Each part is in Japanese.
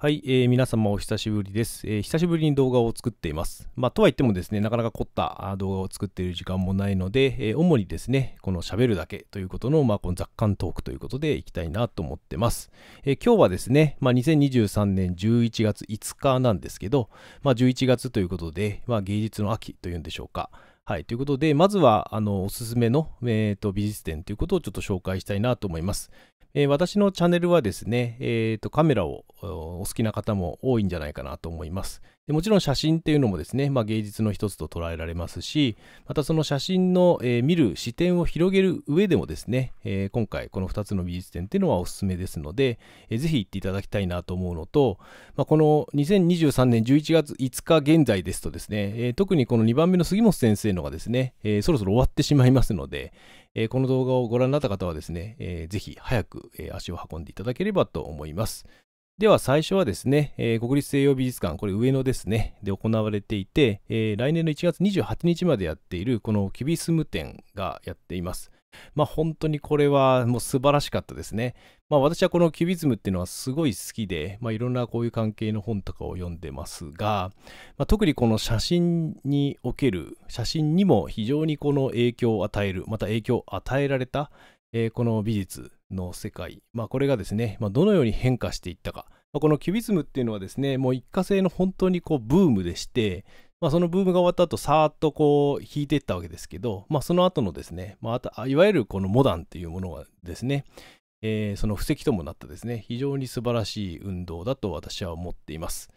はい、えー、皆様お久しぶりです、えー、久しぶりに動画を作っています。まあ、とはいってもですね、なかなか凝った動画を作っている時間もないので、えー、主にですね、この喋るだけということの、まあ、この雑感トークということでいきたいなと思ってます。えー、今日はですね、まあ、2023年11月5日なんですけど、まあ、11月ということで、まあ、芸術の秋というんでしょうか。はい、ということで、まずはあのおすすめの、えーと、美術展ということをちょっと紹介したいなと思います。えー、私のチャンネルはですね、えーと、カメラをお好きな方も多いんじゃないかなと思いますで。もちろん写真っていうのもですね、まあ、芸術の一つと捉えられますし、またその写真の、えー、見る視点を広げる上でもですね、えー、今回この2つの美術展っていうのはおすすめですので、えー、ぜひ行っていただきたいなと思うのと、まあ、この2023年11月5日現在ですとですね、え特にこの2番目の杉本先生のがですね、えそろそろ終わってしまいますので、えこの動画をご覧になった方はですね、えー、ぜひ早く、え足を運んでいただければと思います。では最初はですね、えー、国立西洋美術館、これ上野ですね、で行われていて、えー、来年の1月28日までやっているこのキュビスム展がやっています。まあ本当にこれはもう素晴らしかったですね。まあ私はこのキュビズムっていうのはすごい好きで、まあいろんなこういう関係の本とかを読んでますが、まあ、特にこの写真における、写真にも非常にこの影響を与える、また影響を与えられた、えー、この美術の世界、まあこれがですね、まあ、どのように変化していったか。このキュビズムっていうのはですね、もう一過性の本当にこうブームでして、まあ、そのブームが終わった後、さーっとこう、引いていったわけですけど、まあ、その後のですね、まあ、いわゆるこのモダンっていうものはですね、えー、その布石ともなったですね、非常に素晴らしい運動だと私は思っています。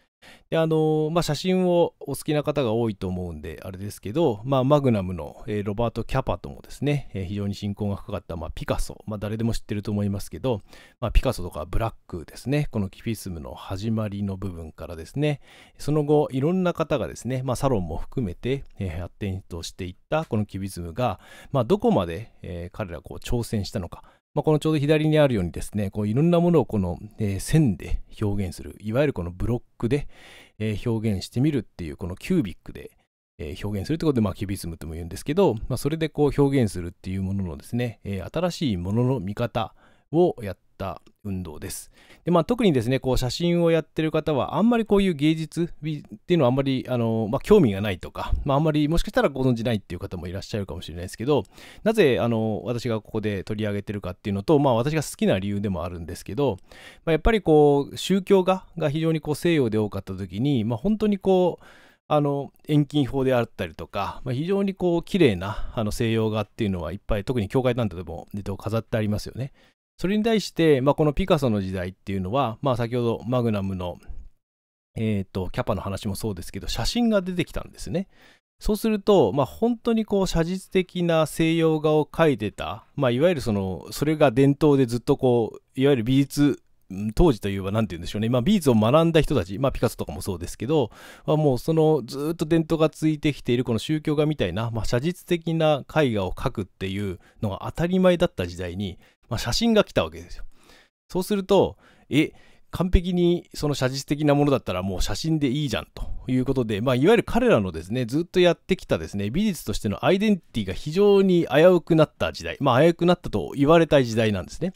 であのまあ、写真をお好きな方が多いと思うんであれですけど、まあ、マグナムの、えー、ロバート・キャパともですね、えー、非常に親交が深かった、まあ、ピカソ、まあ、誰でも知ってると思いますけど、まあ、ピカソとかブラックですねこのキフィスムの始まりの部分からですねその後いろんな方がですね、まあ、サロンも含めて、えー、発展としていったこのキフィスムが、まあ、どこまで、えー、彼らこう挑戦したのかまあ、このちょうど左にあるようにですね、こういろんなものをこの、えー、線で表現する、いわゆるこのブロックで、えー、表現してみるっていう、このキュービックで、えー、表現するってことで、まあ、キュビズムとも言うんですけど、まあ、それでこう表現するっていうもののですね、え新しいものの見方をやっった運動です。でまあ、特にですねこう写真をやってる方はあんまりこういう芸術っていうのはあんまりあの、まあ、興味がないとか、まあ、あんまりもしかしたらご存じないっていう方もいらっしゃるかもしれないですけどなぜあの私がここで取り上げてるかっていうのと、まあ、私が好きな理由でもあるんですけど、まあ、やっぱりこう宗教画が非常にこう西洋で多かった時に、まあ、本当にこうあの遠近法であったりとか、まあ、非常にこう綺麗なあの西洋画っていうのはいっぱい特に教会なんてでも、と、飾ってありますよね。それに対して、まあ、このピカソの時代っていうのは、まあ、先ほどマグナムの、えーと、キャパの話もそうですけど写真が出てきたんですね。そうすると、まあ、本当にこう写実的な西洋画を描いてた、まあ、いわゆるそのそれが伝統でずっとこういわゆる美術当時といえば何て言うんでしょうね、まあ、美術を学んだ人たち、まあ、ピカソとかもそうですけど、まあ、もうそのずっと伝統がついてきているこの宗教画みたいな、まあ、写実的な絵画を描くっていうのが当たり前だった時代にまあ、写真が来たわけですよ。そうすると、え、完璧にその写実的なものだったらもう写真でいいじゃんということで、まあ、いわゆる彼らのですね、ずっとやってきたですね、美術としてのアイデンティティが非常に危うくなった時代、まあ、危うくなったと言われた時代なんですね。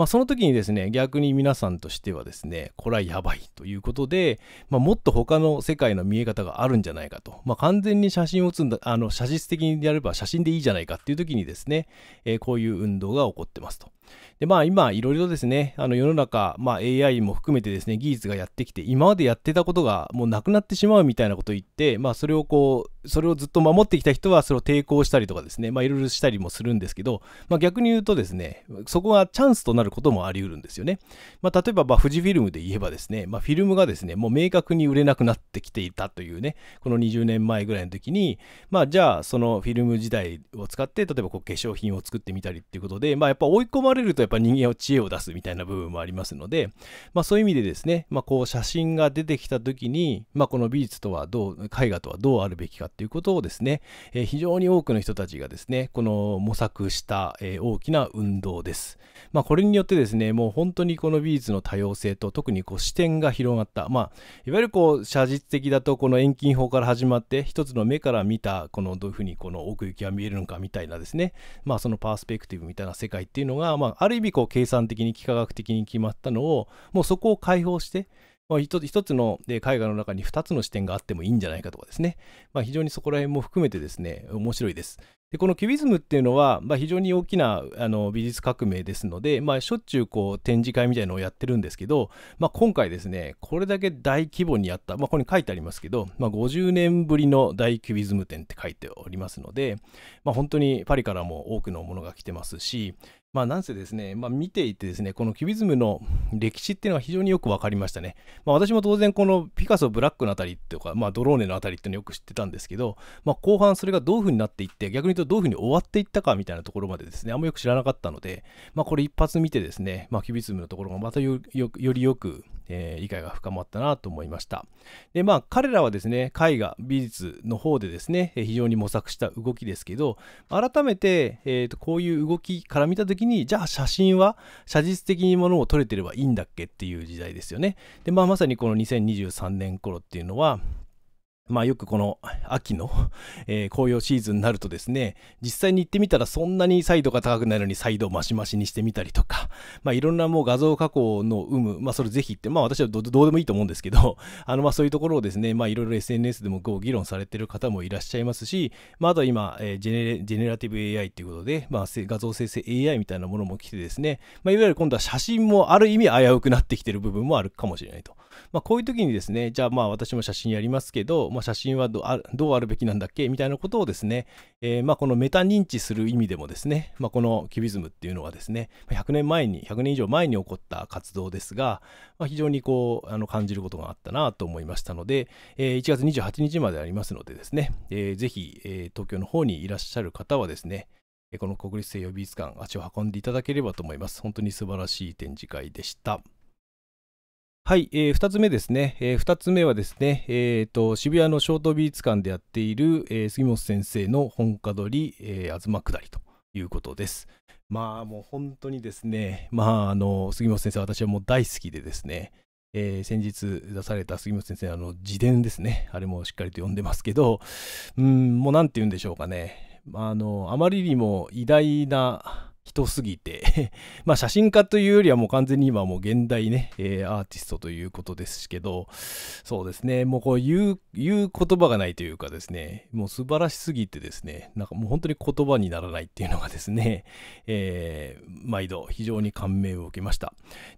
まあ、その時にですね、逆に皆さんとしてはですね、これはやばいということで、まあ、もっと他の世界の見え方があるんじゃないかと、まあ、完全に写真を写んだ、あの写実的にやれば写真でいいじゃないかっていう時にですね、えー、こういう運動が起こってますと。で、まあ今、いろいろですね、あの世の中、まあ AI も含めてですね、技術がやってきて、今までやってたことがもうなくなってしまうみたいなことを言って、まあそれをこう、それをずっと守ってきた人はそれを抵抗したりとかですね、まあいろいろしたりもするんですけど、まあ逆に言うとですね、そこがチャンスとなることもあり得るんですよね。まあ例えば、まあ富士フィルムで言えばですね、まあフィルムがですね、もう明確に売れなくなってきていたというね、この20年前ぐらいの時に、まあじゃあそのフィルム時代を使って、例えばこう化粧品を作ってみたりっていうことで、まあやっぱ追い込まれれるとやっぱ人間は知恵を出すみたいな部分もありますので、まあ、そういう意味でですね、まあ、こう写真が出てきた時に、まあ、この美術とはどう絵画とはどうあるべきかっていうことをですね、えー、非常に多くの人たちがですねこの模索した、えー、大きな運動です、まあ、これによってですねもう本当にこの美術の多様性と特にこう視点が広がった、まあ、いわゆるこう写実的だとこの遠近法から始まって一つの目から見たこのどういうふうにこの奥行きが見えるのかみたいなですねまあそのパースペクティブみたいな世界っていうのがまああ、る意味こう計算的に幾何学的に決まったのをもうそこを解放して、まあ、一つの絵画の中に2つの視点があってもいいんじゃないかとかですね、まあ、非常にそこら辺も含めてですね面白いです。でこのキュビズムっていうのは、まあ、非常に大きなあの美術革命ですので、まあ、しょっちゅうこう展示会みたいなのをやってるんですけど、まあ、今回ですねこれだけ大規模にやった、まあ、ここに書いてありますけど、まあ、50年ぶりの大キュビズム展って書いておりますので、まあ、本当にパリからも多くのものが来てますし、まあ、なんせですね、まあ、見ていてですね、このキュビズムの歴史っていうのが非常によく分かりましたね。まあ、私も当然、このピカソ、ブラックのあたりとか、まあ、ドローネのあたりっていうのをよく知ってたんですけど、まあ、後半それがどういうふうになっていって、逆に言うとどういうふうに終わっていったかみたいなところまでですね、あんまよく知らなかったので、まあ、これ一発見てですね、まあ、キュビズムのところがまたよりよく、えー、理解が深まったなと思いました。で、まあ、彼らはですね、絵画、美術の方でですね、非常に模索した動きですけど、改めて、えー、とこういう動きから見た時に、じゃあ写真は写実的にものを撮れてればいいんだっけっていう時代ですよね。で、まあまさにこの2023年頃っていうのは、まあよくこの秋の、えー、紅葉シーズンになるとですね、実際に行ってみたらそんなにサイドが高くないのにイ度をマシマシにしてみたりとか、まあいろんなもう画像加工の有無、まあそれぜひって、まあ私はどうでもいいと思うんですけど、あのまあそういうところをですね、まあいろいろ SNS でもご議論されてる方もいらっしゃいますし、まああと今、えー、ジェネジェネラティブ AI っていうことで、まあ画像生成 AI みたいなものも来てですね、まあいわゆる今度は写真もある意味危うくなってきてる部分もあるかもしれないと。まあ、こういう時にですね、じゃあまあ私も写真やりますけど、まあ、写真はどうあるべきなんだっけみたいなことをですね、えー、まあこのメタ認知する意味でもですね、まあ、このキュビズムっていうのはですね、100年前に、100年以上前に起こった活動ですが、まあ、非常にこう、あの感じることがあったなと思いましたので、えー、1月28日までありますのでですね、えー、ぜひ、えー、東京の方にいらっしゃる方はですね、この国立西洋美術館、足を運んでいただければと思います。本当に素晴らしい展示会でした。はい、えー、2つ目ですね、えー、2つ目はですね、えーと、渋谷のショート美術館でやっている、えー、杉本先生の本家取り、えー、東下りということです。まあもう本当にですね、まああの杉本先生、私はもう大好きでですね、えー、先日出された杉本先生の自伝ですね、あれもしっかりと読んでますけど、うん、もうなんて言うんでしょうかね、まあ、あのあまりにも偉大な人すぎて まあ写真家というよりはもう完全に今もう現代ね、えー、アーティストということですけど、そうですね、もうこう言う、言う言葉がないというかですね、もう素晴らしすぎてですね、なんかもう本当に言葉にならないっていうのがですね、えー、毎度非常に感銘を受けました。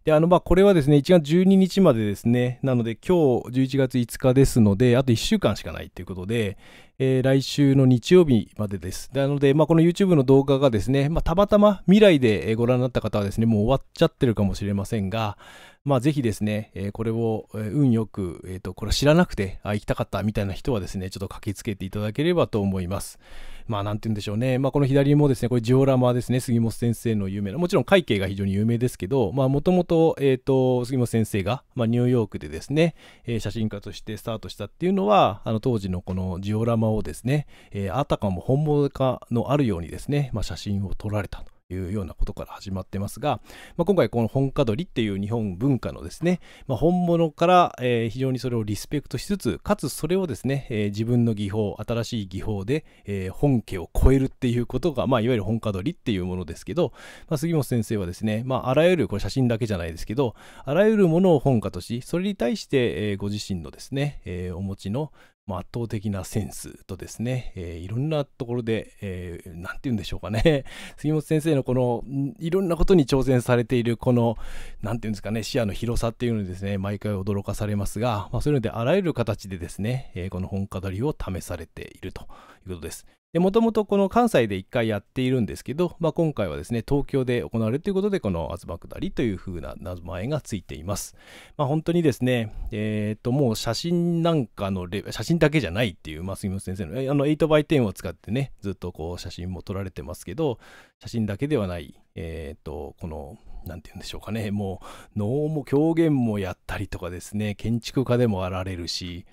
で、あの、まあこれはですね、1月12日までですね、なので今日11月5日ですので、あと1週間しかないということで、えー、来週の日曜日までです。なので、まあ、この YouTube の動画がですね、まあ、たまたま未来でご覧になった方はですね、もう終わっちゃってるかもしれませんが、まあ、ぜひですね、えー、これを運よく、えー、と、これ知らなくて、あ、行きたかったみたいな人はですね、ちょっと駆けつけていただければと思います。まあ、なんて言うんでしょうね、まあ、この左もですね、これジオラマですね、杉本先生の有名な、もちろん会計が非常に有名ですけど、も、まあ、ともと、えっ、ー、と、杉本先生が、まあ、ニューヨークでですね、えー、写真家としてスタートしたっていうのは、あの当時のこのジオラマをですね、えー、あたかも本物かのあるようにですね、まあ、写真を撮られたと。いうようなことから始まってますが、まあ、今回この本家取りっていう日本文化のですね、まあ、本物から、えー、非常にそれをリスペクトしつつかつそれをですね、えー、自分の技法新しい技法で、えー、本家を超えるっていうことが、まあ、いわゆる本家取りっていうものですけど、まあ、杉本先生はですね、まあ、あらゆるこれ写真だけじゃないですけどあらゆるものを本家としそれに対して、えー、ご自身のですね、えー、お持ちの圧倒的なセンスとですね、えー、いろんなところで、えー、なんて言うんでしょうかね、杉本先生のこの、いろんなことに挑戦されている、この、なんて言うんですかね、視野の広さっていうのにですね、毎回驚かされますが、まあ、そういうので、あらゆる形でですね、えー、この本語りを試されているということです。もともとこの関西で1回やっているんですけど、まあ、今回はですね、東京で行われるということで、この東下りという風な名前がついています。まあ、本当にですね、えっ、ー、と、もう写真なんかのレ、写真だけじゃないっていう、まあ、杉本先生の、あの 8x10 を使ってね、ずっとこう写真も撮られてますけど、写真だけではない、えっ、ー、と、この何て言うんでしょうかね、もう、能も狂言もやったりとかですね、建築家でもあられるし、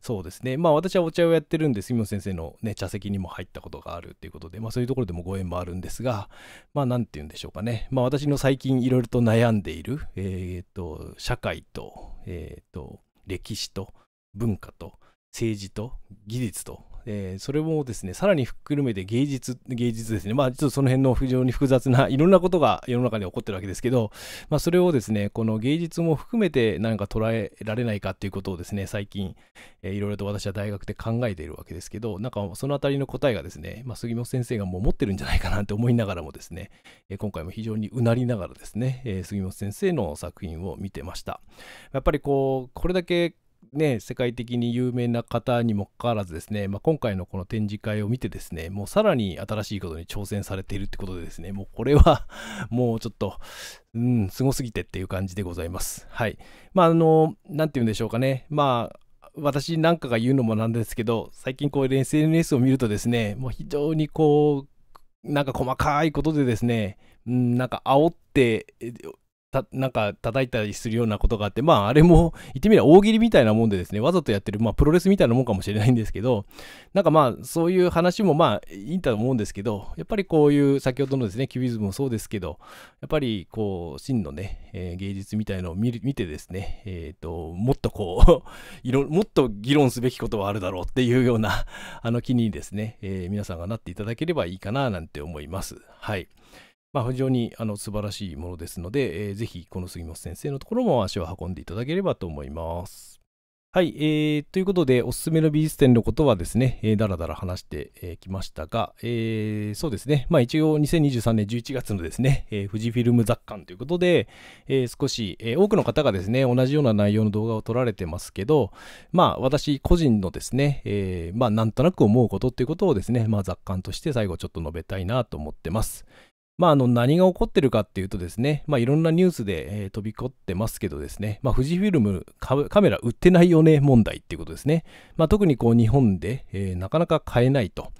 そうですね、まあ私はお茶をやってるんで、杉本先生のね、茶席にも入ったことがあるっていうことで、まあそういうところでもご縁もあるんですが、まあ何て言うんでしょうかね、まあ私の最近いろいろと悩んでいる、えっ、ー、と、社会と、えっ、ー、と、歴史と、文化と、政治と技術とえー、それもですね、さらにひっくるめて芸術、芸術ですね。まあ、ちょっとその辺の非常に複雑ないろんなことが世の中で起こってるわけですけど、まあ、それをですね、この芸術も含めて何か捉えられないかっていうことをですね、最近、えー、いろいろと私は大学で考えているわけですけど、なんかそのあたりの答えがですね、まあ、杉本先生がもう持ってるんじゃないかなって思いながらもですね、えー、今回も非常にうなりながらですね、えー、杉本先生の作品を見てました。やっぱりこう、これだけね、世界的に有名な方にもかかわらずですね、まあ、今回のこの展示会を見てですね、もうさらに新しいことに挑戦されているってことでですね、もうこれは もうちょっと、うん、すごすぎてっていう感じでございます。はい。まあ、あの、なんて言うんでしょうかね。まあ、私なんかが言うのもなんですけど、最近こう SNS を見るとですね、もう非常にこう、なんか細かいことでですね、うん、なんか煽ってた、なんか叩いたりするようなことがあって、まああれも言ってみれば大喜利みたいなもんでですね、わざとやってる、まあプロレスみたいなもんかもしれないんですけど、なんかまあそういう話もまあいいんだと思うんですけど、やっぱりこういう先ほどのですね、キュビズムもそうですけど、やっぱりこう真のね、えー、芸術みたいのを見見てですね、えっ、ー、と、もっとこういろ、もっと議論すべきことはあるだろうっていうような、あの気にですね、えー、皆さんがなっていただければいいかななんて思います。はい。まあ、非常にあの素晴らしいものですので、えー、ぜひこの杉本先生のところも足を運んでいただければと思います。はい、えー、ということで、おすすめの美術展のことはですね、えー、だらだら話してき、ましたが、えー、そうですね、まあ一応2023年11月のですね、えー、富士フィルム雑感ということで、えー、少し、えー、多くの方がですね、同じような内容の動画を撮られてますけど、まあ私個人のですね、えー、まあなんとなく思うことっていうことをですね、まあ雑感として最後ちょっと述べたいなと思ってます。まあ、あの何が起こってるかっていうとですね、まあ、いろんなニュースで、えー、飛び交ってますけどですね、まあ、富士フィルムカメラ売ってないよね問題っていうことですね、まあ、特にこう日本で、えー、なかなか買えないと。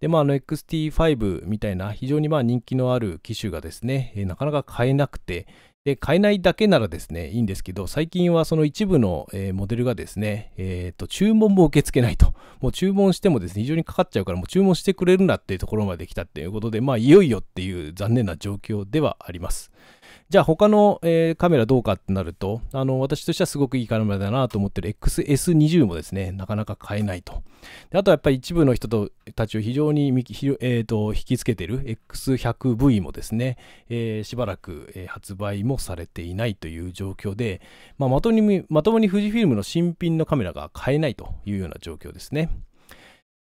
で、まあ、XT5 みたいな非常にまあ人気のある機種がですね、えー、なかなか買えなくて、で、買えないだけならですね、いいんですけど、最近はその一部の、えー、モデルがですね、えっ、ー、と、注文も受け付けないと。もう注文してもですね、非常にかかっちゃうから、もう注文してくれるなっていうところまで来たっていうことで、まあ、いよいよっていう残念な状況ではあります。じゃあ他の、えー、カメラどうかってなると、あの、私としてはすごくいいカメラだなと思ってる XS20 もですね、なかなか買えないと。であとはやっぱり一部の人たちを非常に、えーと、引きつけてる X100V もですね、えー、しばらく、えー、発売もされていないという状況で、まあ、まともに、まともに富士フィルムの新品のカメラが買えないというような状況ですね。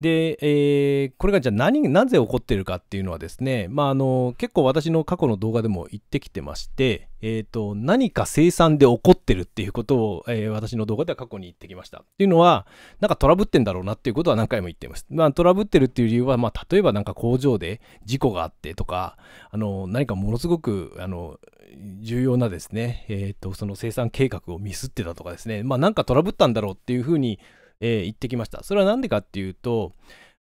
で、えー、これがじゃあ何なぜ起こってるかっていうのはですね、まあ、あの結構私の過去の動画でも言ってきてまして、えーと、何か生産で起こってるっていうことを、えー、私の動画では過去に言ってきました。っていうのはなんかトラブってんだろうなっていうことは何回も言ってます。まあ、トラブってるっていう理由は、まあ、例えばなんか工場で事故があってとかあの何かものすごくあの重要なですね、えーと、とその生産計画をミスってたとかですね、まあ、なんかトラブったんだろうっていうふうにえー、行ってきました。それは何でかっていうと、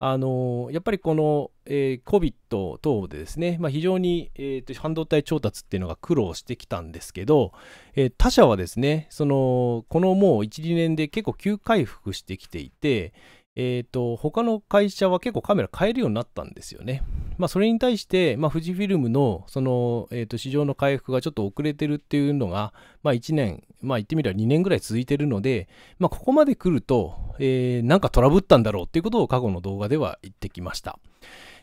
あのー、やっぱりこの、えー、COVID 等でですね、まあ、非常に、えーと、半導体調達っていうのが苦労してきたんですけど、えー、他社はですねそのこのもう12年で結構急回復してきていて、えー、と、他の会社は結構カメラ買えるようになったんですよね。まあ、それに対して、まあ、富士フィルムの、その、えっ、ー、と、市場の回復がちょっと遅れてるっていうのが、まあ、1年、まあ、言ってみれば2年ぐらい続いてるので、まあ、ここまで来ると、えー、なんかトラブったんだろうっていうことを過去の動画では言ってきました。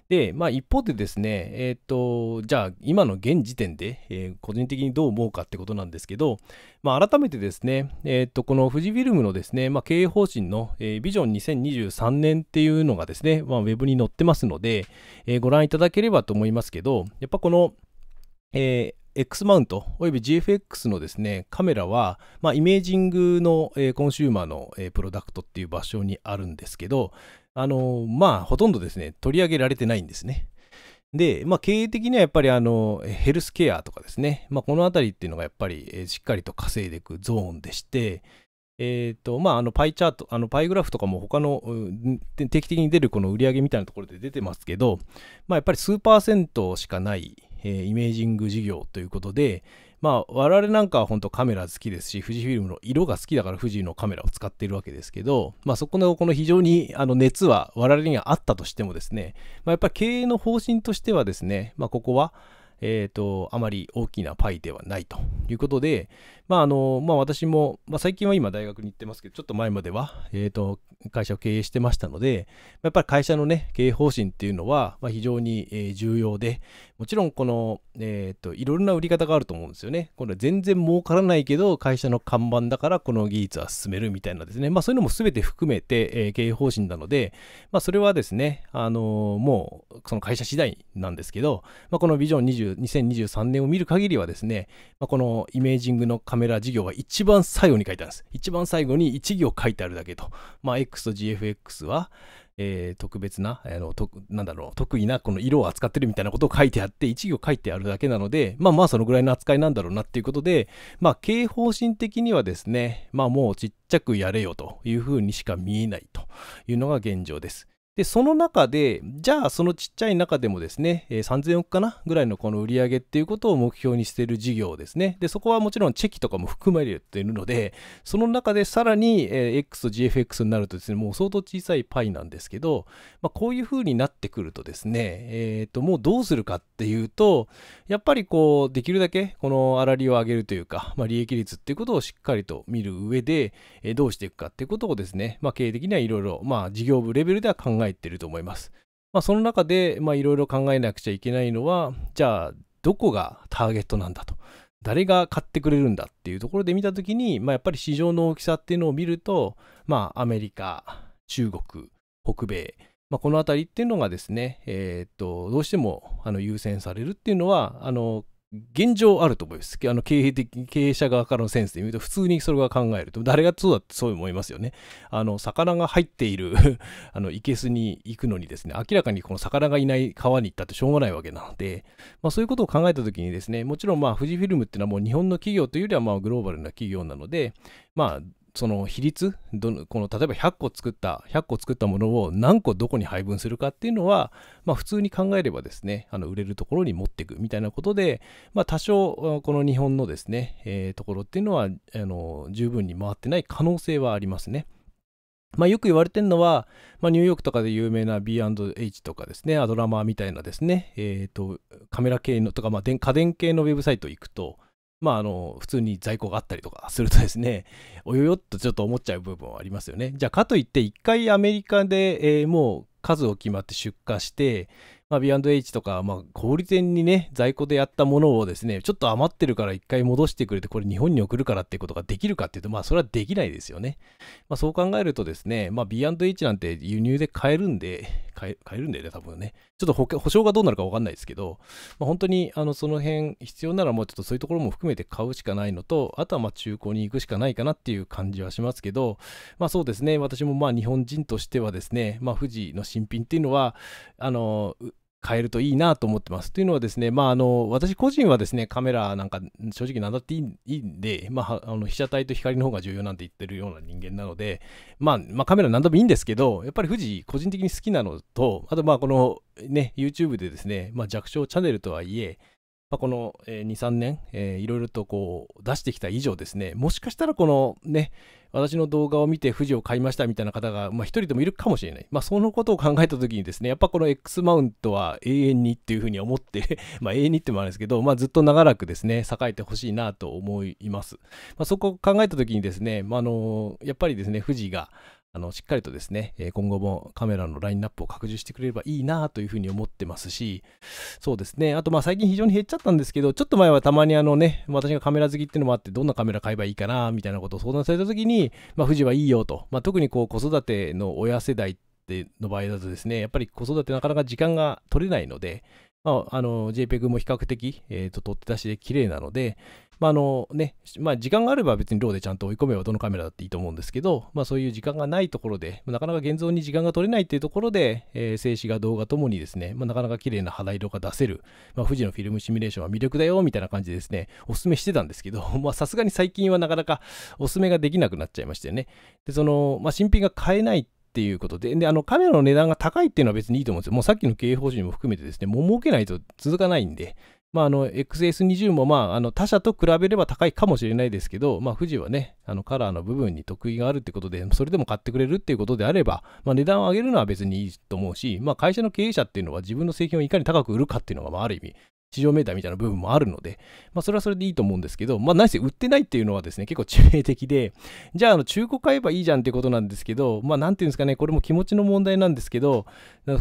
で、まあ、一方でですね、えー、と、じゃあ、今の現時点で、えー、個人的にどう思うかってことなんですけど、まあ、改めてですね、えー、と、この富士フィルムのですね、まあ、経営方針の、えビジョン2023年っていうのがですね、まあ、ウェブに載ってますので、えご覧いただければと思いますけど、やっぱこの、え X マウントおよび GFX のですね、カメラは、まあ、イメージングの、えー、コンシューマーの、えー、プロダクトっていう場所にあるんですけど、あの、まあ、ほとんどですね、取り上げられてないんですね。で、まあ、経営的にはやっぱりあのヘルスケアとかですね、まあ、このあたりっていうのがやっぱり、えしっかりと稼いでいくゾーンでして、えっ、ー、と、まあ、あのパイチャート、あのパイグラフとかも他の定期的に出るこの売り上げみたいなところで出てますけど、まあ、やっぱり数パーセントしかない、えー、イメージング事業ということで、まあ我々なんかは本当カメラ好きですし富士フィルムの色が好きだから富士のカメラを使っているわけですけど、まあ、そこのこの非常にあの熱は我々にはあったとしてもですね、まあ、やっぱり経営の方針としてはですね、まあ、ここはえーと、あまり大きなパイではないということで、まああのまあ、私も、まあ、最近は今大学に行ってますけどちょっと前までは、えーと会社を経営してましたので、やっぱり会社のね、経営方針っていうのは、ま非常に重要で、もちろんこの、えっ、と、いろろな売り方があると思うんですよね。これ全然儲からないけど、会社の看板だからこの技術は進めるみたいなですね、まあそういうのも全て含めて、えー、経営方針なので、まあそれはですね、あのー、もうその会社次第なんですけど、まあこのビジョン20 2023年を見る限りはですね、まあ、このイメージングのカメラ事業は一番最後に書いてあるんです。一番最後に1行書いてあるだけと、まあと GFX は、えー、特別な、あの、と、なんだろう、特異なこの色を扱ってるみたいなことを書いてあって、一行書いてあるだけなので、まあまあそのぐらいの扱いなんだろうなっていうことで、まあ経営方針的にはですね、まあもうちっちゃくやれよというふうにしか見えないというのが現状です。で、その中で、じゃあそのちっちゃい中でもですね、3000億かなぐらいのこの売り上げっていうことを目標にしている事業ですね。で、そこはもちろんチェキとかも含まれているので、その中でさらに、X と GFX になるとですね、もう相当小さいパイなんですけど、まあ、こういう風になってくるとですね、えっ、ー、と、もうどうするかっていうと、やっぱりこう、できるだけこの粗利を上げるというか、まあ、利益率っていうことをしっかりと見る上で、どうしていくかっていうことをですね、まあ、経営的にはいろいろ、まあ、事業部レベルでは考ええてると思います。まあ、その中でいろいろ考えなくちゃいけないのはじゃあどこがターゲットなんだと誰が買ってくれるんだっていうところで見た時に、まあ、やっぱり市場の大きさっていうのを見ると、まあ、アメリカ中国北米、まあ、この辺りっていうのがですね、えー、っとどうしてもあの優先されるっていうのはあの現状あると思います。あの経営的、経営者側からのセンスで見ると、普通にそれが考えると、誰がそうだってそう思いますよね。あの、魚が入っている あの、生けすに行くのにですね、明らかにこの魚がいない川に行ったってしょうがないわけなので、まあそういうことを考えたときにですね、もちろんまあ、富士フィルムっていうのはもう日本の企業というよりはまあ、グローバルな企業なので、まあ、その比率どのこの例えば100個作った100個作ったものを何個どこに配分するかっていうのは、まあ、普通に考えればですねあの売れるところに持っていくみたいなことで、まあ、多少この日本のですね、えー、ところっていうのはあの十分に回ってない可能性はありますね。まあ、よく言われてるのは、まあ、ニューヨークとかで有名な B&H とかですね、アドラマーみたいなですね、えーと、とカメラ系のとか、まあ、家電系のウェブサイト行くと、まあ、あの、普通に在庫があったりとかするとですね、およよっとちょっと思っちゃう部分はありますよね。じゃあ、かといって、一回アメリカで、えー、もう数を決まって出荷して、まあ、B&H とか、まあ、小売店にね、在庫でやったものをですね、ちょっと余ってるから一回戻してくれて、これ日本に送るからっていうことができるかっていうと、まあ、それはできないですよね。まあ、そう考えるとですね、まあ、B&H なんて輸入で買えるんで、買え買えるんだよね、多分ね。ちょっと保保証がどうなるかわかんないですけど、まあ、本当に、あの、その辺、必要ならもうちょっとそういうところも含めて買うしかないのと、あとはまあ、中古に行くしかないかなっていう感じはしますけど、まあ、そうですね、私もまあ、日本人としてはですね、まあ、富士の新品っていうのは、あの、変えるといいなと思ってます。というのはですね、まあ、あの私個人はですねカメラなんか正直何だっていいんで、まあ、あの被写体と光の方が重要なんて言ってるような人間なので、まあ、まあ、カメラ何でもいいんですけどやっぱり富士個人的に好きなのとあとまあこのね YouTube でですね、まあ、弱小チャンネルとはいえまあ、この、2、3年、えー、いろいろとこう出してきた以上ですね、もしかしたらこのね、私の動画を見て富士を買いましたみたいな方が、まあ、一人でもいるかもしれない。まあ、そのことを考えた時にですね、やっぱこの X マウントは永遠にっていうふうに思って まあ、永遠にってもあるんですけど、まあ、ずっと長らくですね、栄えてほしいなと思います。まあ、そこを考えた時にですね、まあ、あのやっぱりですね、富士が、あの、しっかりとですね、今後もカメラのラインナップを拡充してくれればいいなというふうに思ってますし、そうですね。あと、まあ最近非常に減っちゃったんですけど、ちょっと前はたまにあのね、私がカメラ好きっていうのもあって、どんなカメラ買えばいいかな、みたいなことを相談された時に、まあ富士はいいよと。まあ特にこう子育ての親世代っての場合だとですね、やっぱり子育てなかなか時間が取れないので、まあ、の JPEG も比較的、えーと取って出しで綺麗なので、まあのねまあ、時間があれば別にローでちゃんと追い込めばどのカメラだっていいと思うんですけど、まあ、そういう時間がないところでなかなか現像に時間が取れないっていうところで、えー、静止画動画ともにですね、まあ、なかなか綺麗な肌色が出せる、まあ、富士のフィルムシミュレーションは魅力だよみたいな感じでですねおすすめしてたんですけど さすがに最近はなかなかおすすめができなくなっちゃいましてねでその、まあ、新品が買えないっていうことで、で、あの、カメラの値段が高いっていうのは別にいいと思うんですよ。もうさっきの経営方針も含めてですね、もう儲けないと続かないんで、まあ、あの、XS20 も、まあ、あの、他社と比べれば高いかもしれないですけど、まあ、富士はね、あの、カラーの部分に得意があるってことで、それでも買ってくれるっていうことであれば、まあ、値段を上げるのは別にいいと思うし、まあ、会社の経営者っていうのは自分の製品をいかに高く売るかっていうのが、まあ、ある意味、市場メーターみたいな部分もあるので、まあ、それはそれでいいと思うんですけど、まあ、何せ売ってないっていうのはですね、結構致命的で、じゃあ、あの、中古買えばいいじゃんってことなんですけど、まあ、なんていうんですかね、これも気持ちの問題なんですけど、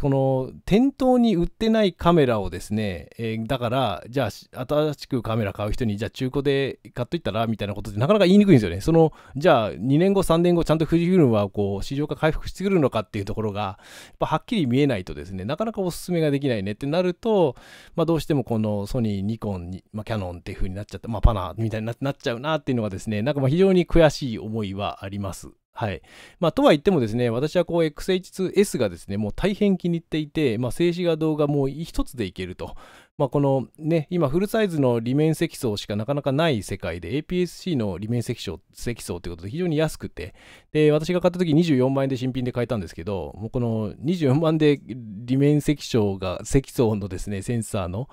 この、店頭に売ってないカメラをですね、えー、だから、じゃあ、新しくカメラ買う人に、じゃあ、中古で買っといたらみたいなことってなかなか言いにくいんですよね。その、じゃあ、2年後、3年後、ちゃんと富士フィルムは、こう、市場が回復してくるのかっていうところが、やっぱはっきり見えないとですね、なかなかおすすめができないねってなると、まあ、どうしてもこののソニー、ニコンに、まあ、キャノンっていう風になっちゃった、まあ、パナみたいになっちゃうなっていうのがですね、なんかまあ非常に悔しい思いはあります。はい。まあ、とは言ってもですね、私はこう XH2S がですね、もう大変気に入っていて、まあ、静止画動画もう一つでいけるとまあ、このね、今フルサイズの利面積層しかなかなかない世界で APS-C の利面積層、積層ということで非常に安くて、で、私が買った時24万円で新品で買えたんですけど、もうこの24万で利面積層が、積層のですね、センサーの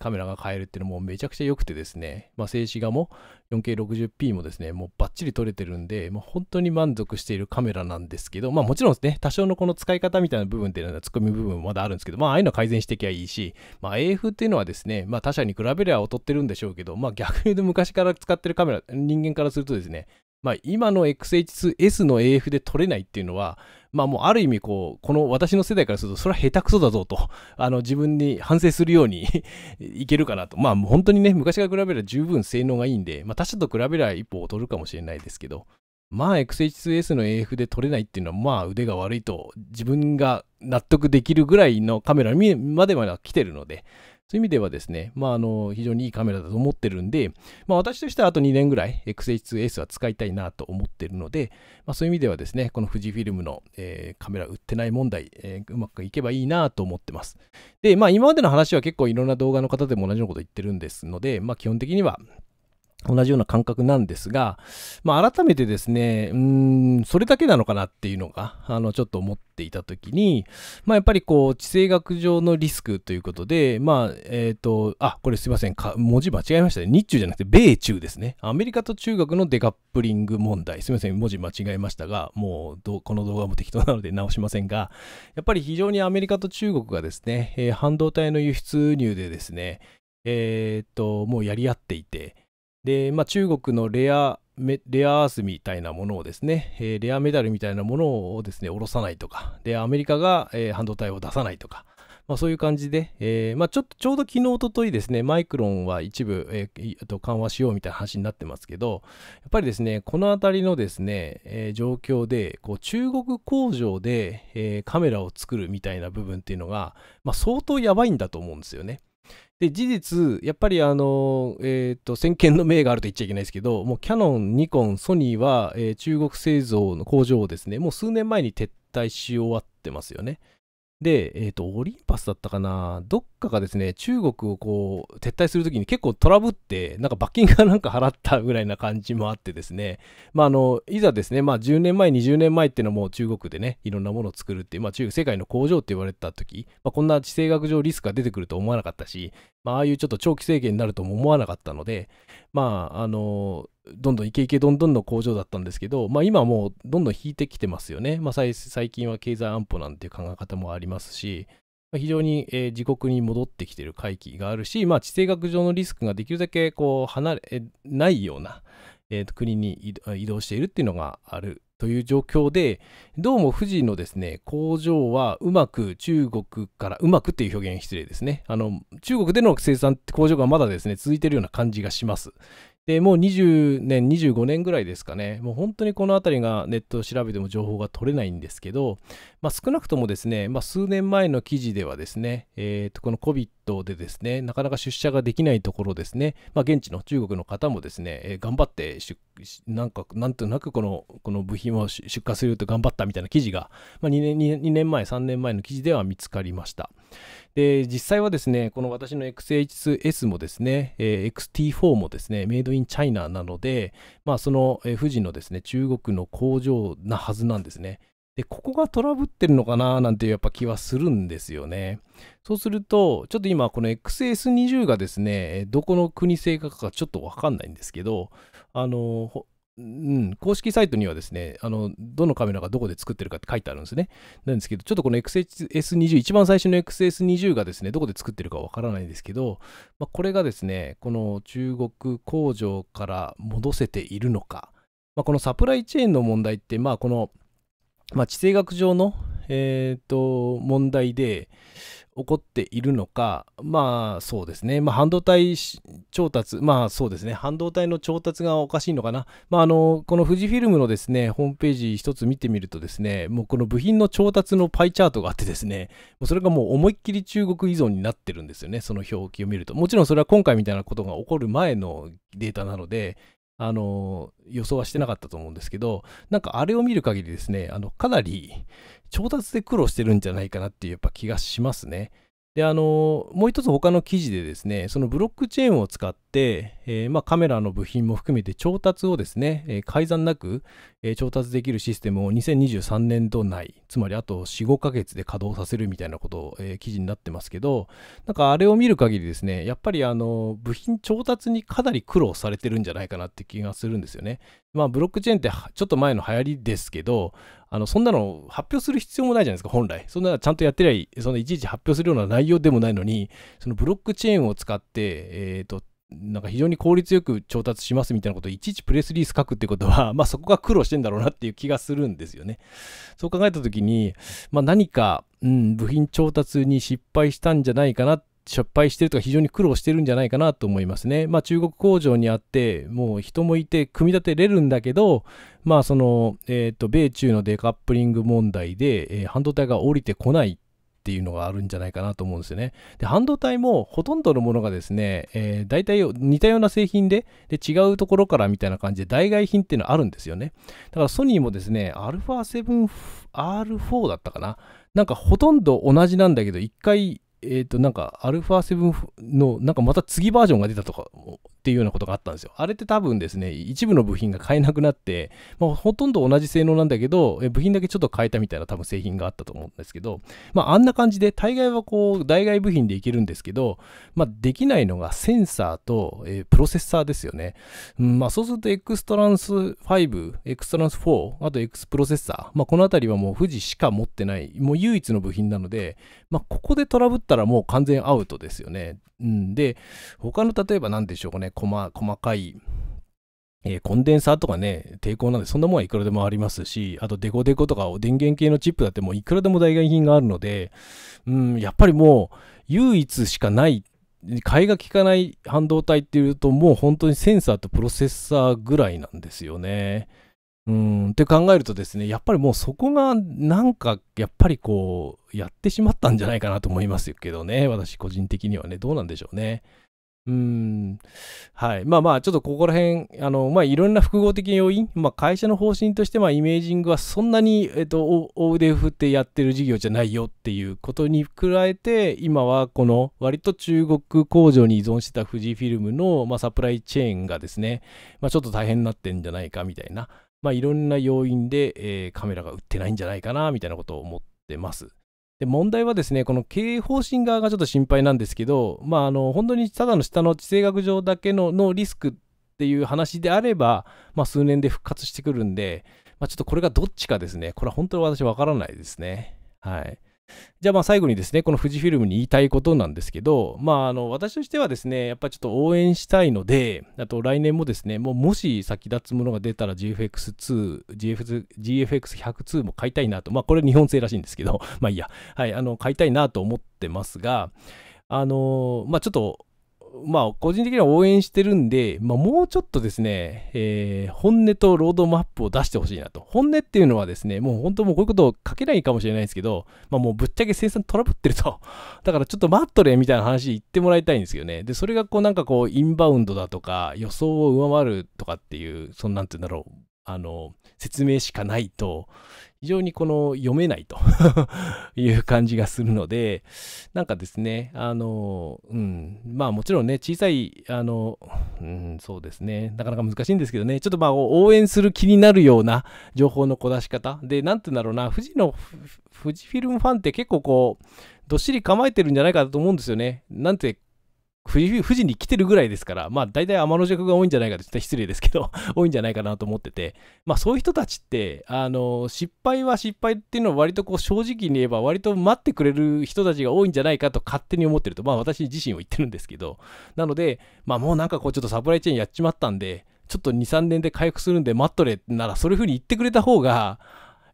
カメラが買えるっていうのもめちゃくちゃ良くてですね、まあ、静止画も 4K60p もですね、もうバッチリ撮れてるんで、本当に満足しているカメラなんですけど、まあもちろんですね、多少のこの使い方みたいな部分っていうのは、ツッコミ部分もまだあるんですけど、まあああいうのは改善していきゃいいし、まあ AF っっていうのはですね、まあ他社に比べりゃ劣ってるんでしょうけど、まあ逆に言うと昔から使ってるカメラ、人間からするとですね、まあ今の XH2S の AF で撮れないっていうのは、まあもうある意味こう、この私の世代からすると、それは下手くそだぞと、あの自分に反省するように いけるかなと。まあ本当にね、昔から比べれば十分性能がいいんで、まあ他社と比べれば一歩劣るかもしれないですけど、まあ XH2S の AF で撮れないっていうのは、まあ腕が悪いと自分が納得できるぐらいのカメラにまでまだ来てるので、そういう意味ではですね、まあ、あの、非常にいいカメラだと思ってるんで、まあ、私としてはあと2年ぐらい XH2S は使いたいなと思ってるので、まあ、そういう意味ではですね、この富士フィルムの、えー、カメラ売ってない問題、えー、うまくいけばいいなと思ってます。で、まあ、今までの話は結構いろんな動画の方でも同じようなこと言ってるんですので、まあ、基本的には、同じような感覚なんですが、まあ、改めてですね、うん、それだけなのかなっていうのが、あの、ちょっと思っていたときに、まあ、やっぱりこう、地政学上のリスクということで、まあ、えっ、ー、と、あ、これすいませんか、文字間違えましたね。日中じゃなくて、米中ですね。アメリカと中国のデカップリング問題。すいません、文字間違えましたが、もうど、この動画も適当なので 直しませんが、やっぱり非常にアメリカと中国がですね、えー、半導体の輸出入でですね、えっ、ー、と、もうやり合っていて、で、まあ、中国のレアレアアースみたいなものをですね、えー、レアメダルみたいなものをですね、下ろさないとか、で、アメリカが、えー、半導体を出さないとか、まあ、そういう感じで、えーまあ、ちょっとちょうど昨日、おとといですね、マイクロンは一部、えー、と緩和しようみたいな話になってますけど、やっぱりですね、このあたりのですね、えー、状況で、こう中国工場で、えー、カメラを作るみたいな部分っていうのが、まあ、相当やばいんだと思うんですよね。で、事実、やっぱりあの、えー、と、先見の明があると言っちゃいけないですけど、もうキャノン、ニコン、ソニーは、えー、中国製造の工場をですね、もう数年前に撤退し終わってますよね。で、えっ、ー、と、オリンパスだったかな、どっかがですね、中国をこう、撤退するときに結構トラブって、なんか罰金がなんか払ったぐらいな感じもあってですね、まあ、あの、いざですね、まあ、10年前、20年前っていうのも中国でね、いろんなものを作るっていう、まあ、中国、世界の工場って言われたとき、まあ、こんな地政学上リスクが出てくると思わなかったし、まあ、ああいうちょっと長期政権になるとも思わなかったので、まあ、あの、どんどんイケイケどんどんの工場だったんですけど、まあ、今もうどんどん引いてきてますよね。まあ、最近は経済安保なんていう考え方もありますし、まあ、非常に、えー、自国に戻ってきてる回帰があるし、まあ、地政学上のリスクができるだけこう離れないような、えー、国に移動しているっていうのがあるという状況で、どうも富士のですね、工場はうまく中国から、うまくっていう表現失礼ですね。あの、中国での生産って工場がまだですね、続いてるような感じがします。で、もう20年、25年ぐらいですかね、もう本当にこの辺りがネットを調べても情報が取れないんですけど、まあ、少なくともですね、まあ、数年前の記事ではですね、えー、とこの COVID でですね、なかなか出社ができないところですね、まあ、現地の中国の方もですね、えー、頑張って出、なんか、なんとなくこのこの部品を出荷すると頑張ったみたいな記事が、まあ2年 ,2 年前、3年前の記事では見つかりました。で、実際はですね、この私の XH2S もですね、えー、XT4 もですね、メイドインチャイナなので、まあ、その、えー、富士のですね、中国の工場なはずなんですね。で、ここがトラブってるのかななんていうやっぱ気はするんですよね。そうすると、ちょっと今この XS20 がですね、どこの国製かかちょっとわかんないんですけど、あの、うん、公式サイトにはですね、あの、どのカメラがどこで作ってるかって書いてあるんですね。なんですけど、ちょっとこの XS20、一番最初の XS20 がですね、どこで作ってるかわからないんですけど、まあ、これがですね、この中国工場から戻せているのか、まあ、このサプライチェーンの問題って、まあこのまあ、地政学上の、えー、と問題で起こっているのか、まあそうですね、まあ、半導体調達、まあそうですね、半導体の調達がおかしいのかな、まあ、あのこの富士フィルムのですねホームページ一つ見てみると、ですねもうこの部品の調達のパイチャートがあってですね、もうそれがもう思いっきり中国依存になってるんですよね、その表記を見ると。もちろんそれは今回みたいなことが起こる前のデータなので、あの、予想はしてなかったと思うんですけど、なんかあれを見る限りですね、あの、かなり調達で苦労してるんじゃないかなっていうやっぱ気がしますね。で、あの、もう一つ他の記事でですね、そのブロックチェーンを使っ、えー、まあ、カメラの部品も含めて調達をですね、えー、改ざんなく、えー、調達できるシステムを2023年度内、つまりあと4、5ヶ月で稼働させるみたいなことを、え記事になってますけど、なんかあれを見る限りですね、やっぱりあの部品調達にかなり苦労されてるんじゃないかなって気がするんですよね。まあ、ブロックチェーンってちょっと前の流行りですけど、あのそんなの発表する必要もないじゃないですか、本来。そんなちゃんとやってりゃいい、そのいちいち発表するような内容でもないのに、そのブロックチェーンを使って、えっ、と、なんか非常に効率よく調達しますみたいなことをいちいちプレスリース書くってことは、まあそこが苦労してんだろうなっていう気がするんですよね。そう考えた時に、まあ何か、うん、部品調達に失敗したんじゃないかな、失敗してるとか非常に苦労してるんじゃないかなと思いますね。まあ中国工場にあって、もう人もいて組み立てれるんだけど、まあその、えっ、ー、と、米中のデカップリング問題で、えー、半導体が降りてこないっていうのがあるんじゃないかなと思うんですよね。で、半導体もほとんどのものがですね、えー、大体似たような製品でで、違うところからみたいな感じで代替品っていうのはあるんですよね。だからソニーもですね、α7R4 だったかな。なんかほとんど同じなんだけど、一回えっ、ー、と、なんか、アルファ7の、なんかまた次バージョンが出たとか、っていうようなことがあったんですよ。あれって多分ですね、一部の部品が買えなくなって、まあ、ほとんど同じ性能なんだけど、部品だけちょっと変えたみたいな多分製品があったと思うんですけど、まあ、あんな感じで、大概はこう、代替部品でいけるんですけど、まあ、できないのがセンサーと、えー、プロセッサーですよね。うん、まあ、そうすると X トランス5、X トランス4、あと X プロセッサー、まあ、この辺りはもう富士しか持ってない、もう唯一の部品なので、まあ、ここでトラブったらもう完全アウトですよね。うん、で、他の例えば何でしょうかね、細かい、えー、コンデンサーとかね、抵抗なんで、そんなもんはいくらでもありますし、あとデコデコとか電源系のチップだってもういくらでも代替品があるので、うん、やっぱりもう唯一しかない買いが利かない半導体っていうともう本当にセンサーとプロセッサーぐらいなんですよね。うんって考えるとですねやっぱりもうそこがなんかやっぱりこうやってしまったんじゃないかなと思いますけどね私個人的にはねどうなんでしょうね。うん。はい。まあまあ、ちょっとここら辺、あの、まあいろんな複合的要因、まあ会社の方針として、まあイメージングはそんなに、えっと、大腕振ってやってる事業じゃないよっていうことに加えて、今はこの割と中国工場に依存してた富士フィルムの、まあ、サプライチェーンがですね、まあちょっと大変になってんじゃないかみたいな、まあいろんな要因で、えー、カメラが売ってないんじゃないかなみたいなことを思ってます。で問題はですね、この経営方針側がちょっと心配なんですけど、まあ、あの本当にただの下の地政学上だけののリスクっていう話であれば、まあ、数年で復活してくるんで、まあ、ちょっとこれがどっちかですね、これは本当に私わからないですね。はい。じゃあまあ最後にですね、この富士フィルムに言いたいことなんですけど、まああの私としてはですね、やっぱちょっと応援したいので、あと来年もですね、もうもし先立つものが出たら GFX2、GF x 1 0 2も買いたいなと、まあこれ日本製らしいんですけど、まあいいや、はい、あの買いたいなと思ってますが、あのまあちょっとまあ、個人的には応援してるんで、まあ、もうちょっとですね、えー、本音とロードマップを出してほしいなと。本音っていうのはですね、もう本当もうこういうことを書けないかもしれないですけど、まあ、もうぶっちゃけ生産トラブってると。だからちょっと待っとれみたいな話言ってもらいたいんですけどね。で、それがこうなんかこう、インバウンドだとか、予想を上回るとかっていう、そのなんて言うんだろう、あの、説明しかないと、非常にこの読めないと いう感じがするので、なんかですね、あの、うん、まあもちろんね、小さい、あの、うん、そうですね、なかなか難しいんですけどね、ちょっとまあ応援する気になるような情報の小出し方。で、なんて言うんだろうな、富士の、富士フィルムファンって結構こう、どっしり構えてるんじゃないかと思うんですよね。なんて富士に来てるぐらいですから、まあ大体天の弱が多いんじゃないかとょっと失礼ですけど、多いんじゃないかなと思ってて、まあそういう人たちって、あの、失敗は失敗っていうのは割とこう正直に言えば割と待ってくれる人たちが多いんじゃないかと勝手に思ってると、まあ私自身を言ってるんですけど、なので、まあもうなんかこうちょっとサプライチェーンやっちまったんで、ちょっと2、3年で回復するんで待っとれならそういう風に言ってくれた方が、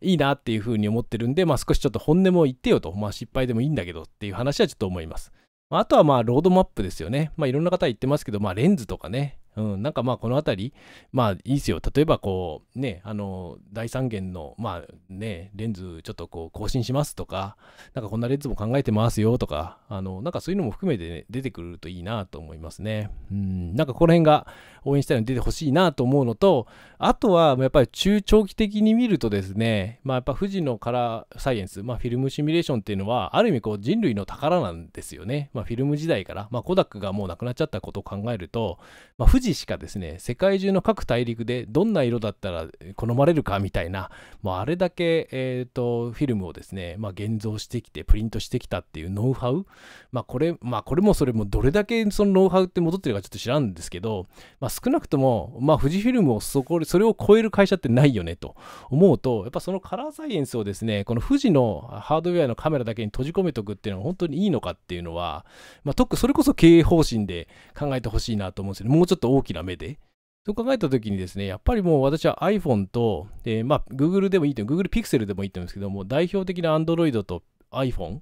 いいなっていう風に思ってるんで、まあ少しちょっと本音も言ってよと、まあ失敗でもいいんだけどっていう話はちょっと思います。あとはまあロードマップですよね。まあいろんな方言ってますけど、まあレンズとかね、うん、なんかまあこの辺り、まあいいですよ。例えばこう、ね、あの、大三元の、まあね、レンズちょっとこう更新しますとか、なんかこんなレンズも考えてますよとか、あの、なんかそういうのも含めて、ね、出てくるといいなと思いますね。うん、なんかこの辺が応援したいの出てほしいなと思うのと、あとはやっぱり中長期的に見るとですね、まあやっぱ富士のカラーサイエンス、まあフィルムシミュレーションっていうのは、ある意味こう人類の宝なんですよね。まあフィルム時代から、まあコダックがもうなくなっちゃったことを考えると、まあ富士時しかですね世界中の各大陸でどんな色だったら好まれるかみたいなもうあれだけ、えーと、フィルムをですね、まあ、現像してきてプリントしてきたっていうノウハウ、まあ、これまあこれもそれもどれだけそのノウハウって戻ってるかちょっと知らんですけど、まあ、少なくとも、まあ、富士フィルムをそこそれを超える会社ってないよねと思うとやっぱそのカラーサイエンスをですねこの富士のハードウェアのカメラだけに閉じ込めとくっていうのは本当にいいのかっていうのは、まあ、特それこそ経営方針で考えてほしいなと思うんですよねもうちょっと大きな目で。そう考えた時にですね、やっぱりもう私は iPhone と、えー、まあ、Google でもいいと、Google Pixel でもいいと思うんですけども、代表的な Android と iPhone、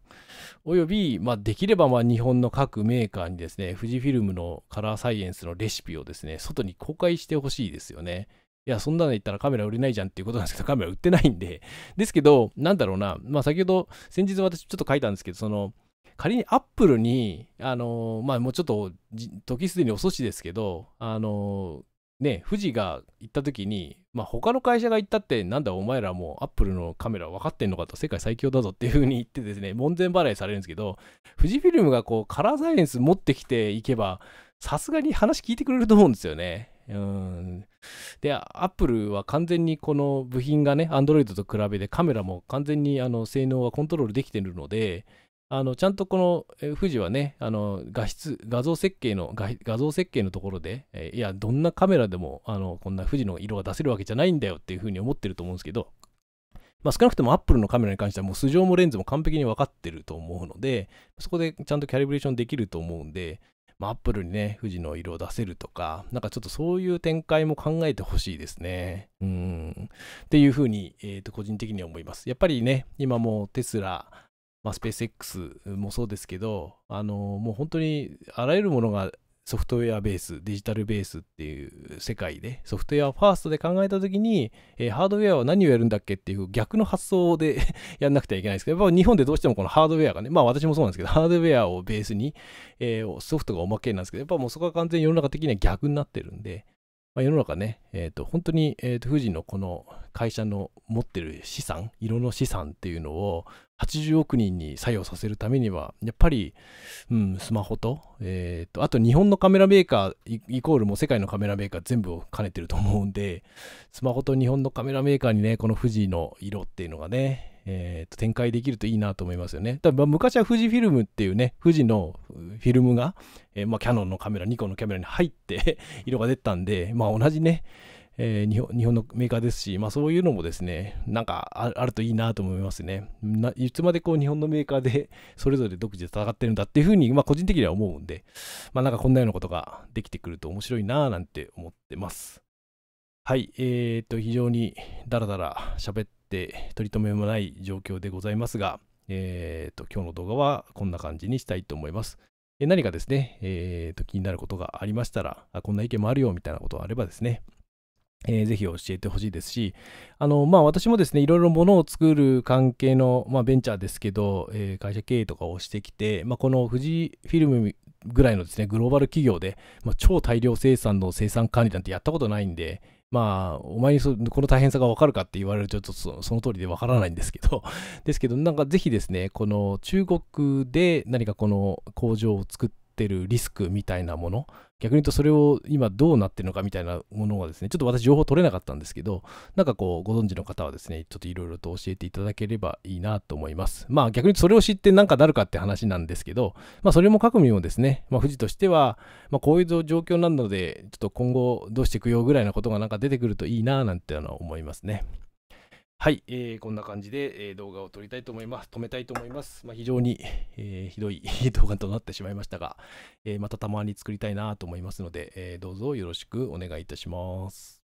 および、まあ、できればまあ日本の各メーカーにですね、富士フィルムのカラーサイエンスのレシピをですね、外に公開してほしいですよね。いや、そんなの言ったらカメラ売れないじゃんっていうことなんですけど、カメラ売ってないんで。ですけど、なんだろうな、まあ先ほど、先日私ちょっと書いたんですけど、その、仮にアップルに、あのまあ、もうちょっと時すでに遅しですけど、あのね、富士が行った時に、まあ、他の会社が行ったって、なんだお前らもうアップルのカメラ分かってんのかと、世界最強だぞっていう風に言ってですね、門前払いされるんですけど、富士フィルムがこうカラーサイエンス持ってきていけば、さすがに話聞いてくれると思うんですよね。うん。で、アップルは完全にこの部品がね、アンドロイドと比べてカメラも完全にあの性能はコントロールできてるので、あのちゃんとこの富士はねあの画質画像設計の画像設計のところで、えいやどんなカメラでもあのこんな富士の色が出せるわけじゃないんだよっていうふうに思ってると思うんですけど、まあ、少なくともアップルのカメラに関してはもう素性もレンズも完璧に分かってると思うのでそこでちゃんとキャリブレーションできると思うんで、まあ、a p p にね富士の色を出せるとかなんかちょっとそういう展開も考えてほしいですねうんっていうふうに、えー、と個人的には思いますやっぱりね今もテスラまあ、スペース X もそうですけど、あのもう本当にあらゆるものがソフトウェアベース、デジタルベースっていう世界で、ソフトウェアファーストで考えたときに、えー、ハードウェアは何をやるんだっけっていう逆の発想で やんなくてはいけないですけど、やっぱ日本でどうしてもこのハードウェアがね、まあ私もそうなんですけど、ハードウェアをベースに、えー、ソフトがおまけなんですけど、やっぱもうそこは完全に世の中的には逆になってるんで、まあ、世の中ね、えーと、本当に、えーと、富士のこの会社の持ってる資産色の資産っていうのを80億人に作用させるためにはやっぱり、うん、スマホと,、えーと、あと日本のカメラメーカーイコールも世界のカメラメーカー全部を兼ねてると思うんでスマホと日本のカメラメーカーにねこの富士の色っていうのがねえー、と展開できるといいなと思いますよね。多分昔は富士フィルムっていうね、富士のフィルムが、えー、まあ、キャノンのカメラ、ニコンのカメラに入って 色が出たんで、まあ、同じね、えー、日本日本のメーカーですし、まあ、そういうのもですね、なんかあるといいなと思いますね。いつまでこう日本のメーカーでそれぞれ独自で戦ってるんだっていうふうに、まあ、個人的には思うんで、まあ、なんかこんなようなことができてくると面白いななんて思ってます。はい、えー、っと、非常にダラダラ喋って、って取り留めもない状況でございますが、えっ、ー、と、今日の動画はこんな感じにしたいと思います。え何かですね、えっ、ー、と、気になることがありましたらあ、こんな意見もあるよみたいなことがあればですね、えー、ぜひ教えてほしいですし、あの、まあ、私もですね、いろいろものを作る関係の、まあ、ベンチャーですけど、えー、会社経営とかをしてきて、まあ、この富士フィルムぐらいのですね、グローバル企業で、まあ、超大量生産の生産管理なんてやったことないんで、まあ、お前にそこの大変さがわかるかって言われると、ちょっとその通りでわからないんですけど ですけど、なんかぜひですね、この中国で何かこの工場を作って、ってるリスクみたいなもの、逆に言うとそれを今どうなってるのかみたいなものはですね、ちょっと私情報取れなかったんですけど、なんかこうご存知の方はですね、ちょっといろいろと教えていただければいいなと思います。まあ逆にそれを知って何かなるかって話なんですけど、まあそれも各民もですね、まあ富士としては、まあこういう状況なので、ちょっと今後どうしていくよぐらいなことがなんか出てくるといいななんていうのは思いますね。はい、えー、こんな感じで、えー、動画を撮りたいと思います。止めたいと思います。まあ、非常に、えー、ひどい 動画となってしまいましたが、えー、またたまに作りたいなと思いますので、えー、どうぞよろしくお願いいたします。